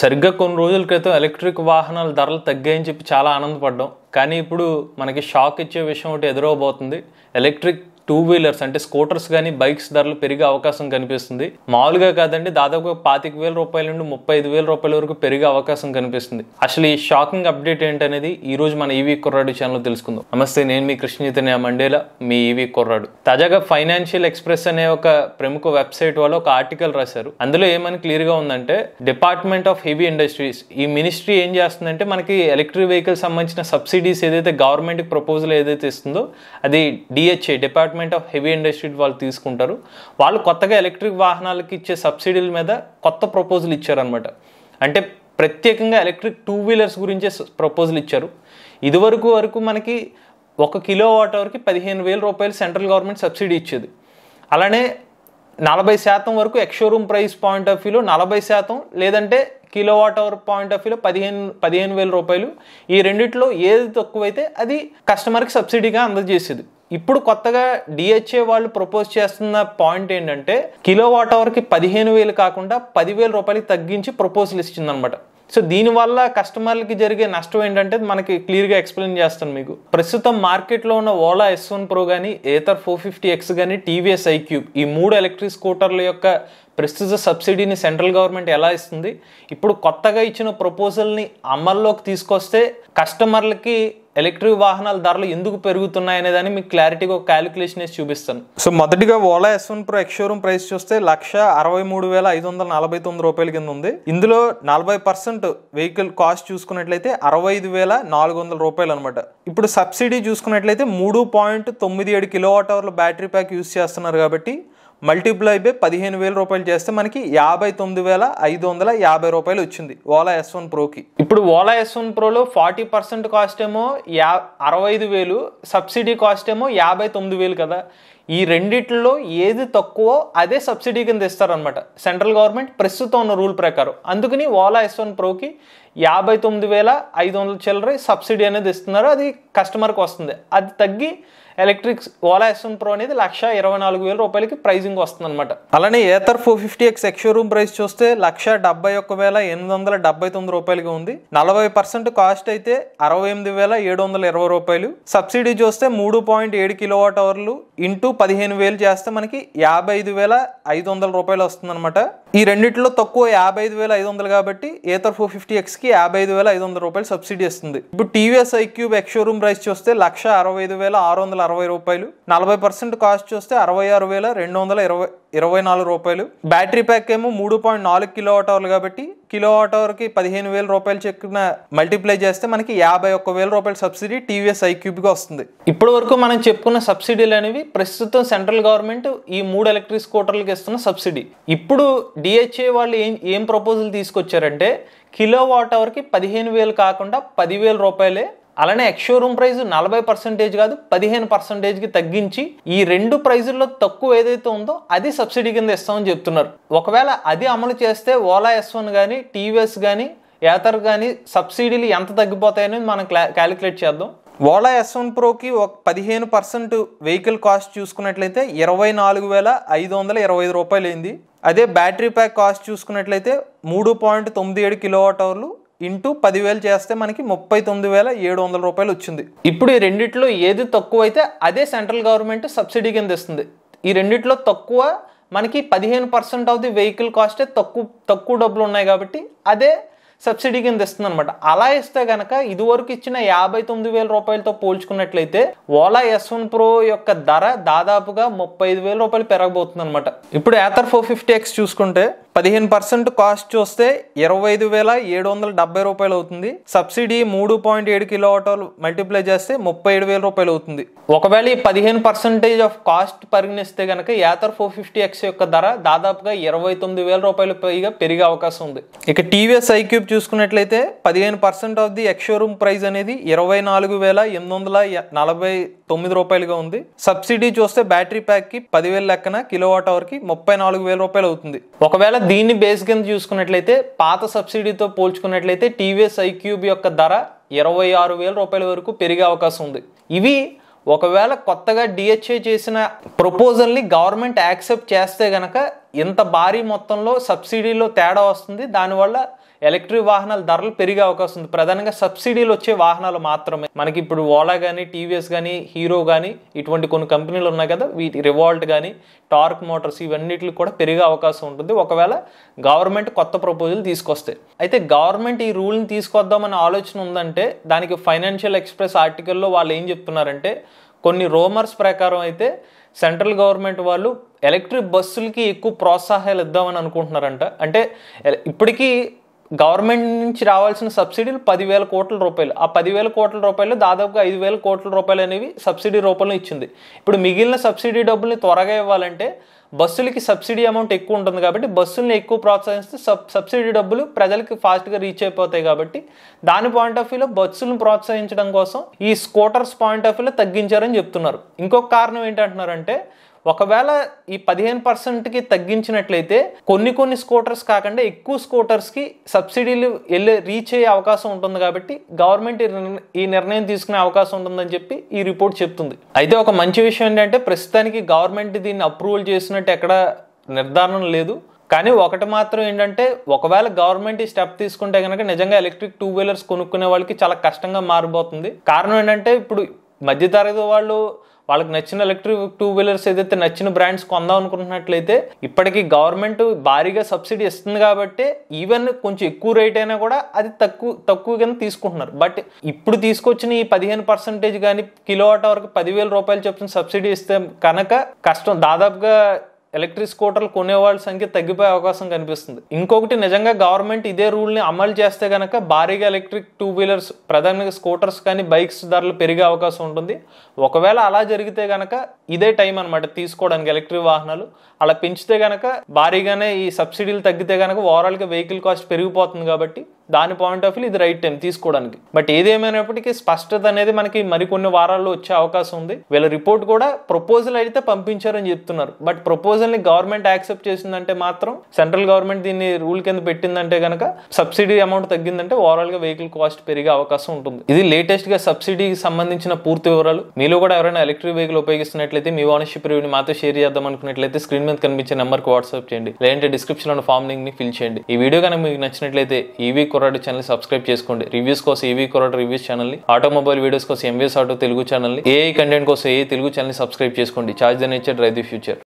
సరిగ్గా కొన్ని రోజుల క్రితం ఎలక్ట్రిక్ వాహనాల ధరలు తగ్గాయని చెప్పి చాలా ఆనందపడ్డాం కానీ ఇప్పుడు మనకి షాక్ ఇచ్చే విషయం ఒకటి ఎదురవబోతుంది ఎలక్ట్రిక్ టూ వీలర్స్ అంటే స్కూటర్స్ కానీ బైక్స్ ధరలు పెరిగే అవకాశం కనిపిస్తుంది మామూలుగా కాదండి దాదాపు పాతిక వేల రూపాయల నుండి ముప్పై ఐదు వేల రూపాయల వరకు పెరిగే అవకాశం కనిపిస్తుంది అసలు ఈ షాకింగ్ అప్డేట్ ఏంటనేది ఈ రోజు మన ఈవీ కుర్రాడు ఛానల్ తెలుసుకుందాం నమస్తే నేను మీ కృష్ణచైతన్య మండేలా మీ ఈవీ కుర్రాడు తాజాగా ఫైనాన్షియల్ ఎక్స్ప్రెస్ అనే ఒక ప్రముఖ వెబ్సైట్ వాళ్ళు ఒక ఆర్టికల్ రాశారు అందులో ఏమని క్లియర్ గా ఉందంటే డిపార్ట్మెంట్ ఆఫ్ హెవీ ఇండస్ట్రీస్ ఈ మినిస్ట్రీ ఏం చేస్తుందంటే మనకి ఎలక్ట్రిక్ వెహికల్ సంబంధించిన సబ్సిడీస్ ఏదైతే గవర్నమెంట్ ప్రపోజల్ ఏదైతే ఇస్తుందో అది DHA department department of heavy industry వాళ్ళు తీసుకుంటారు వాళ్ళు కొత్తగా ఎలక్ట్రిక్ వాహనాలకి ఇచ్చే సబ్సిడీల మీద కొత్త ప్రపోజల్ ఇచ్చారనమాట అంటే ప్రత్యేకంగా ఎలక్ట్రిక్ టూ వీలర్స్ గురించే ప్రపోజల్ ఇచ్చారు ఇదివరకు వరకు మనకి ఒక కిలో వాట్ అవర్కి పదిహేను వేల రూపాయలు సెంట్రల్ గవర్నమెంట్ సబ్సిడీ ఇచ్చేది అలానే నలభై శాతం వరకు ఎక్స్షోరూమ్ ప్రైస్ పాయింట్ ఆఫ్ వ్యూలో నలభై శాతం లేదంటే వాట్ అవర్ పాయింట్ ఆఫ్ వ్యూలో పదిహేను పదిహేను వేల రూపాయలు ఈ రెండిట్లో ఏది తక్కువైతే అది కస్టమర్కి సబ్సిడీగా అందజేసేది ఇప్పుడు కొత్తగా డిహెచ్ఏ వాళ్ళు ప్రపోజ్ చేస్తున్న పాయింట్ ఏంటంటే కిలో వాట్ అవర్కి పదిహేను వేలు కాకుండా పదివేల రూపాయలకి తగ్గించి ప్రపోజల్ ఇచ్చిందనమాట సో దీనివల్ల కస్టమర్లకి జరిగే నష్టం ఏంటంటే మనకి క్లియర్గా ఎక్స్ప్లెయిన్ చేస్తాను మీకు ప్రస్తుతం మార్కెట్లో ఉన్న ఓలా ఎస్ వన్ ప్రో కానీ ఏతర్ ఫోర్ ఫిఫ్టీ ఎక్స్ కానీ టీవీఎస్ ఐక్యూబ్ ఈ మూడు ఎలక్ట్రిక్ స్కూటర్ల యొక్క ప్రస్తుత సబ్సిడీని సెంట్రల్ గవర్నమెంట్ ఎలా ఇస్తుంది ఇప్పుడు కొత్తగా ఇచ్చిన ప్రపోజల్ని అమల్లోకి తీసుకొస్తే కస్టమర్లకి ఎలక్ట్రిక్ వాహనాల ధరలు ఎందుకు పెరుగుతున్నాయి దాన్ని మీకు క్లారిటీగా ఒక క్యాలిక్యులేషన్ వేసి చూపిస్తాను సో మొదటిగా Ola S one pro ex showroom price చూస్తే లక్ష అరవై మూడు వేల ఐదు వందల నలభై తొమ్మిది రూపాయల కింద ఉంది ఇందులో నలభై పర్సెంట్ వెహికల్ కాస్ట్ చూసుకున్నట్లయితే అరవై ఐదు వేల నాలుగు వందల రూపాయలు అనమాట ఇప్పుడు సబ్సిడీ చూసుకున్నట్లయితే మూడు పాయింట్ తొమ్మిది ఏడు kilowatt battery pack use చేస్తున్నారు కాబట్టి మల్టిప్లై బై పదిహేను వేల రూపాయలు చేస్తే మనకి యాభై తొమ్మిది వేల ఐదు వందల యాభై రూపాయలు వచ్చింది ఓలా ఎస్ వన్ ప్రోకి ఇప్పుడు ఓలా ఎస్ వన్ ప్రోలో ఫార్టీ పర్సెంట్ కాస్ట్ ఏమో యా అరవై ఐదు వేలు సబ్సిడీ కాస్ట్ ఏమో యాభై తొమ్మిది వేలు కదా ఈ రెండిట్లో ఏది తక్కువ అదే సబ్సిడీ కింద ఇస్తారనమాట సెంట్రల్ గవర్నమెంట్ ప్రస్తుతం ఉన్న రూల్ ప్రకారం అందుకని ఓలా ఎస్ వన్ ప్రోకి యాభై తొమ్మిది వేల ఐదు వందల చిల్లర సబ్సిడీ అనేది ఇస్తున్నారు అది కస్టమర్కి వస్తుంది అది తగ్గి electric Ola S one pro అనేది లక్ష ఇరవై నాలుగు వేల రూపాయలకి ప్రైజింగ్ వస్తుంది అనమాట అలానే Ather four fifty X ex room price చూస్తే లక్ష డెబ్బై ఒక్క వేల ఎనిమిది వందల డెబ్బై తొమ్మిది రూపాయలకి ఉంది నలభై పర్సెంట్ కాస్ట్ అయితే అరవై ఎనిమిది వేల ఏడు వందల ఇరవై రూపాయలు సబ్సిడీ చూస్తే మూడు పాయింట్ ఏడు కిలోవాట్ అవర్లు ఇంటూ పదిహేను వేలు చేస్తే మనకి యాభై ఐదు వేల ఐదు వందల రూపాయలు వస్తుందన్నమాట ఈ రెండిట్లో తక్కువ యాభై ఐదు వేల ఐదు వందలు కాబట్టి ఏతర్ ఫోర్ ఫిఫ్టీ ఎక్స్ కి యాభై ఐదు వేల ఐదు వందల రూపాయలు సబ్సిడీ ఇస్తుంది ఇప్పుడు TVS iQube ex showroom price చూస్తే లక్ష అరవై ఐదు వేల ఆరు వందల అరవై రూపాయలు నలభై పర్సెంట్ కాస్ట్ చూస్తే అరవై ఆరు వేల రెండు వందల ఇరవై ఇరవై నాలుగు రూపాయలు బ్యాటరీ ప్యాక్ ఏమో మూడు పాయింట్ నాలుగు కిలో వాట్ అవర్లు కాబట్టి కిలో వాట్ అవర్కి పదిహేను వేల రూపాయలు చెక్కున మల్టిప్లై చేస్తే మనకి యాభై ఒక్క వేల రూపాయల సబ్సిడీ టీవీఎస్ ఐక్యూబ్గా వస్తుంది ఇప్పటి వరకు మనం చెప్పుకున్న సబ్సిడీలు అనేవి ప్రస్తుతం సెంట్రల్ గవర్నమెంట్ ఈ మూడు ఎలక్ట్రిక్ స్కూటర్లకు ఇస్తున్న సబ్సిడీ ఇప్పుడు డిహెచ్ఏ వాళ్ళు ఏం ఏం ప్రపోజల్ తీసుకొచ్చారంటే కిలో వాట్ అవర్కి పదిహేను వేలు కాకుండా పదివేల రూపాయలే అలానే ఎక్స్షోరూమ్ ప్రైజ్ నలభై పర్సెంటేజ్ కాదు పదిహేను పర్సెంటేజ్కి తగ్గించి ఈ రెండు ప్రైజుల్లో తక్కువ ఏదైతే ఉందో అది సబ్సిడీ కింద ఇస్తామని చెప్తున్నారు ఒకవేళ అది అమలు చేస్తే ఓలా ఎస్ వన్ కానీ టీవీఎస్ కానీ ఏతర్ కానీ సబ్సిడీలు ఎంత తగ్గిపోతాయని మనం క్లా క్యాలిక్యులేట్ చేద్దాం ఓలా ఎస్ వన్ ప్రోకి ఒక పదిహేను పర్సెంట్ వెహికల్ కాస్ట్ చూసుకున్నట్లయితే ఇరవై నాలుగు వేల ఐదు వందల ఇరవై ఐదు రూపాయలు అయింది అదే బ్యాటరీ ప్యాక్ కాస్ట్ చూసుకున్నట్లయితే మూడు పాయింట్ తొమ్మిది ఏడు కిలోవాట్ అవర్లు ఇంటూ పదివేలు చేస్తే మనకి ముప్పై తొమ్మిది వేల ఏడు వందల రూపాయలు వచ్చింది ఇప్పుడు ఈ రెండిట్లో ఏది తక్కువ అయితే అదే సెంట్రల్ గవర్నమెంట్ సబ్సిడీ కింద ఇస్తుంది ఈ రెండిట్లో తక్కువ మనకి పదిహేను పర్సెంట్ ఆఫ్ ది వెహికల్ కాస్టే తక్కువ తక్కువ డబ్బులు ఉన్నాయి కాబట్టి అదే సబ్సిడీ కింద ఇస్తుంది అనమాట అలా ఇస్తే కనుక ఇదివరకు ఇచ్చిన యాభై తొమ్మిది వేల రూపాయలతో పోల్చుకున్నట్లయితే ఓలా ఎస్ వన్ ప్రో యొక్క ధర దాదాపుగా ముప్పై ఐదు వేల రూపాయలు పెరగబోతుంది అనమాట ఇప్పుడు ఏథర్ ఫోర్ ఫిఫ్టీ ఎక్స్ చూసుకుంటే పదిహేను పర్సెంట్ కాస్ట్ చూస్తే ఇరవై ఐదు వేల ఏడు వందల డెబ్బై రూపాయలు అవుతుంది సబ్సిడీ మూడు పాయింట్ ఏడు కిలో ఆటోలు మల్టిప్లై చేస్తే ముప్పై ఏడు వేల రూపాయలు అవుతుంది ఒకవేళ ఈ పదిహేను పర్సెంటేజ్ ఆఫ్ కాస్ట్ పరిగణిస్తే కనుక యాథర్ ఫోర్ ఫిఫ్టీ ఎక్స్ యొక్క ధర దాదాపుగా ఇరవై తొమ్మిది వేల రూపాయలు పైగా పెరిగే అవకాశం ఉంది ఇక టీవీఎస్ ఐక్యూబ్ వైపు చూసుకున్నట్లయితే పదిహేను percent of the ex showroom price అనేది ఇరవై నాలుగు వేల ఎనిమిది వందల నలభై తొమ్మిది రూపాయలుగా ఉంది సబ్సిడీ చూస్తే బ్యాటరీ ప్యాక్కి పదివేల లెక్కన కిలోవాట్ కి ముప్పై నాలుగు వేల రూపాయలు అవుతుంది ఒకవేళ దీన్ని బేస్ కింద చూసుకున్నట్లయితే పాత సబ్సిడీతో పోల్చుకున్నట్లయితే టీవీఎస్ ఐక్యూబ్ యొక్క ధర ఇరవై ఆరు వేల రూపాయల వరకు పెరిగే అవకాశం ఉంది ఇవి ఒకవేళ కొత్తగా డిహెచ్ఏ చేసిన ప్రపోజల్ని గవర్నమెంట్ యాక్సెప్ట్ చేస్తే గనక ఇంత భారీ మొత్తంలో సబ్సిడీలో తేడా వస్తుంది దానివల్ల ఎలక్ట్రిక్ వాహనాల ధరలు పెరిగే అవకాశం ఉంది ప్రధానంగా సబ్సిడీలు వచ్చే వాహనాలు మాత్రమే మనకి ఇప్పుడు ఓలా కానీ టీవీఎస్ కానీ హీరో కానీ ఇటువంటి కొన్ని కంపెనీలు ఉన్నాయి కదా వీటి రివాల్ట్ కానీ టార్క్ మోటార్స్ ఇవన్నిటికి కూడా పెరిగే అవకాశం ఉంటుంది ఒకవేళ గవర్నమెంట్ కొత్త ప్రపోజల్ తీసుకొస్తే అయితే గవర్నమెంట్ ఈ రూల్ని తీసుకొద్దామనే ఆలోచన ఉందంటే దానికి ఫైనాన్షియల్ ఎక్స్ప్రెస్ ఆర్టికల్లో వాళ్ళు ఏం చెప్తున్నారంటే కొన్ని రోమర్స్ ప్రకారం అయితే సెంట్రల్ గవర్నమెంట్ వాళ్ళు ఎలక్ట్రిక్ బస్సులకి ఎక్కువ ప్రోత్సాహాలు ఇద్దామని అనుకుంటున్నారంట అంటే ఇప్పటికీ గవర్నమెంట్ నుంచి రావాల్సిన సబ్సిడీలు పదివేల కోట్ల రూపాయలు ఆ పదివేల కోట్ల రూపాయలు దాదాపుగా ఐదు వేల కోట్ల రూపాయలు అనేవి సబ్సిడీ రూపంలో ఇచ్చింది ఇప్పుడు మిగిలిన సబ్సిడీ డబ్బుల్ని త్వరగా ఇవ్వాలంటే బస్సులకి సబ్సిడీ అమౌంట్ ఎక్కువ ఉంటుంది కాబట్టి బస్సుల్ని ఎక్కువ ప్రోత్సహిస్తే సబ్ సబ్సిడీ డబ్బులు ప్రజలకి ఫాస్ట్గా రీచ్ అయిపోతాయి కాబట్టి దాని పాయింట్ ఆఫ్ వ్యూలో బస్సులను ప్రోత్సహించడం కోసం ఈ స్కూటర్స్ పాయింట్ ఆఫ్ వ్యూలో తగ్గించారని చెప్తున్నారు ఇంకొక కారణం ఏంటంటున్నారంటే ఒకవేళ ఈ పదిహేను పర్సెంట్కి తగ్గించినట్లయితే కొన్ని కొన్ని స్కూటర్స్ కాకుండా ఎక్కువ స్కూటర్స్కి సబ్సిడీలు వెళ్ళే రీచ్ అయ్యే అవకాశం ఉంటుంది కాబట్టి గవర్నమెంట్ ఈ నిర్ణయం తీసుకునే అవకాశం ఉంటుందని చెప్పి ఈ రిపోర్ట్ చెప్తుంది అయితే ఒక మంచి విషయం ఏంటంటే ప్రస్తుతానికి గవర్నమెంట్ దీన్ని అప్రూవల్ చేసినట్టు ఎక్కడ నిర్ధారణ లేదు కానీ ఒకటి మాత్రం ఏంటంటే ఒకవేళ గవర్నమెంట్ ఈ స్టెప్ తీసుకుంటే కనుక నిజంగా ఎలక్ట్రిక్ టూ వీలర్స్ కొనుక్కునే వాళ్ళకి చాలా కష్టంగా మారిపోతుంది కారణం ఏంటంటే ఇప్పుడు మధ్యతరగతి వాళ్ళు వాళ్ళకి నచ్చిన ఎలక్ట్రిక్ టూ వీలర్స్ ఏదైతే నచ్చిన బ్రాండ్స్ కొందాం అనుకుంటున్నట్లయితే ఇప్పటికీ గవర్నమెంట్ భారీగా సబ్సిడీ ఇస్తుంది కాబట్టి ఈవెన్ కొంచెం ఎక్కువ రేట్ అయినా కూడా అది తక్కువ తక్కువ కింద తీసుకుంటున్నారు బట్ ఇప్పుడు తీసుకొచ్చిన ఈ పదిహేను పర్సెంటేజ్ కానీ కిలో వరకు అవర్కి పదివేల రూపాయలు చెప్పిన సబ్సిడీ ఇస్తే కనుక కష్టం దాదాపుగా ఎలక్ట్రిక్ స్కూటర్లు కొనేవాళ్ళ సంఖ్య తగ్గిపోయే అవకాశం కనిపిస్తుంది ఇంకొకటి నిజంగా గవర్నమెంట్ ఇదే రూల్ని అమలు చేస్తే కనుక భారీగా ఎలక్ట్రిక్ టూ వీలర్స్ ప్రధానంగా స్కూటర్స్ కానీ బైక్స్ ధరలు పెరిగే అవకాశం ఉంటుంది ఒకవేళ అలా జరిగితే కనుక ఇదే టైం అనమాట తీసుకోవడానికి ఎలక్ట్రిక్ వాహనాలు అలా పెంచితే కనుక భారీగానే ఈ సబ్సిడీలు తగ్గితే కనుక ఓవరాల్గా వెహికల్ కాస్ట్ పెరిగిపోతుంది కాబట్టి దాని పాయింట్ ఆఫ్ వ్యూ ఇది రైట్ టైం తీసుకోవడానికి బట్ ఏదేమైనప్పటికీ స్పష్టత అనేది మనకి మరికొన్ని వారాల్లో వచ్చే అవకాశం ఉంది వీళ్ళ రిపోర్ట్ కూడా ప్రపోజల్ అయితే పంపించారని చెప్తున్నారు బట్ ని గవర్నమెంట్ యాక్సెప్ట్ చేసిందంటే మాత్రం సెంట్రల్ గవర్నమెంట్ దీన్ని రూల్ కింద పెట్టిందంటే కనుక సబ్సిడీ అమౌంట్ తగ్గిందంటే ఓవరాల్ గా వెహికల్ కాస్ట్ పెరిగే అవకాశం ఉంటుంది ఇది లేటెస్ట్గా సబ్సిడీకి సంబంధించిన పూర్తి వివరాలు మీలో కూడా ఎవరైనా ఎలక్ట్రిక్ వెహికల్ ఉపయోగిస్తున్నట్లయితే మీ ఓనర్షిప్ రివ్యూని మాతో షేర్ చేద్దాం అనుకున్నట్లయితే స్క్రీన్ మీద కనిపించే నెంబర్కి వాట్సాప్ చేయండి లేదంటే డిస్క్రిప్షన్ లో ఫామ్ ని ఫిల్ చేయండి ఈ వీడియో కనుక మీకు నచ్చినట్లయితే ఈ వీక్ కొరాడు ఛానల్ సబ్స్క్రైబ్ చేసుకోండి రివ్యూస్ కోసం ఏవి కొరాడు రివ్యూస్ ని ఆటోమొబైల్ వీడియోస్ కోసం ఎంవీఎస్ ఆటో తెలుగు ఛానల్ ఏ కంటెంట్ కోసం ఏ తెలుగు ఛానల్ని సబ్స్క్రైబ్ చేసుకోండి charge the nature drive the future